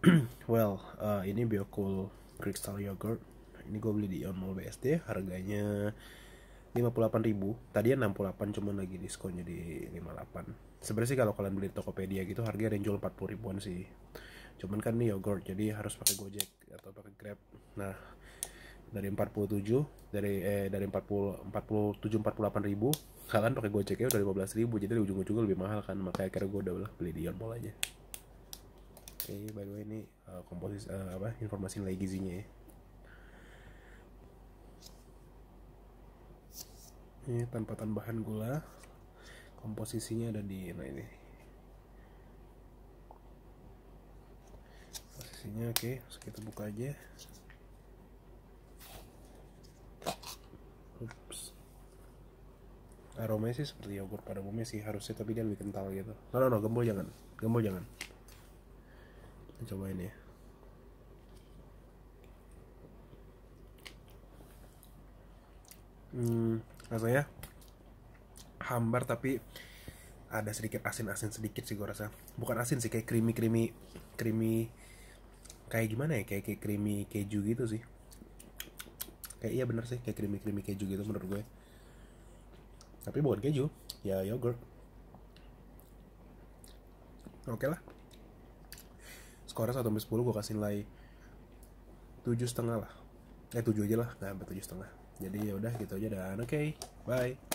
well, uh, ini Biocool Crystal Yogurt. Ini gue beli di Ion Mall BSD, harganya 58.000. puluh 68 ya cuman lagi diskon jadi 58. Sebenarnya sih kalau kalian beli di Tokopedia gitu harganya yang jual puluh ribuan sih. Cuman kan ini yogurt jadi harus pakai Gojek atau pakai Grab. Nah, dari 47 dari eh dari 40 47 48 ribu kalian pakai gojek ya udah 15 ribu jadi ujung-ujungnya lebih mahal kan makanya akhirnya gue udah beli di Ion Mall aja ini by the way ini uh, eh, komposisi uh, eh, apa informasi nilai gizinya ya. Ini tanpa tambahan gula. Komposisinya ada di nah ini. Posisinya oke, okay. kita buka aja. Oops. Aromanya sih seperti yogurt pada umumnya sih harusnya tapi dia lebih kental gitu. No no no, gembol jangan. Gembol jangan ini ya hmm, rasanya hambar tapi ada sedikit asin-asin sedikit sih gue rasa bukan asin sih kayak creamy creamy creamy kayak gimana ya kayak kayak creamy keju gitu sih kayak iya bener sih kayak creamy creamy keju gitu menurut gue tapi bukan keju ya yogurt oke okay lah skornya 1 sampai 10 gue kasih nilai tujuh setengah lah. Eh tujuh aja lah, nggak sampai tujuh setengah. Jadi ya udah gitu aja dan oke, okay, bye.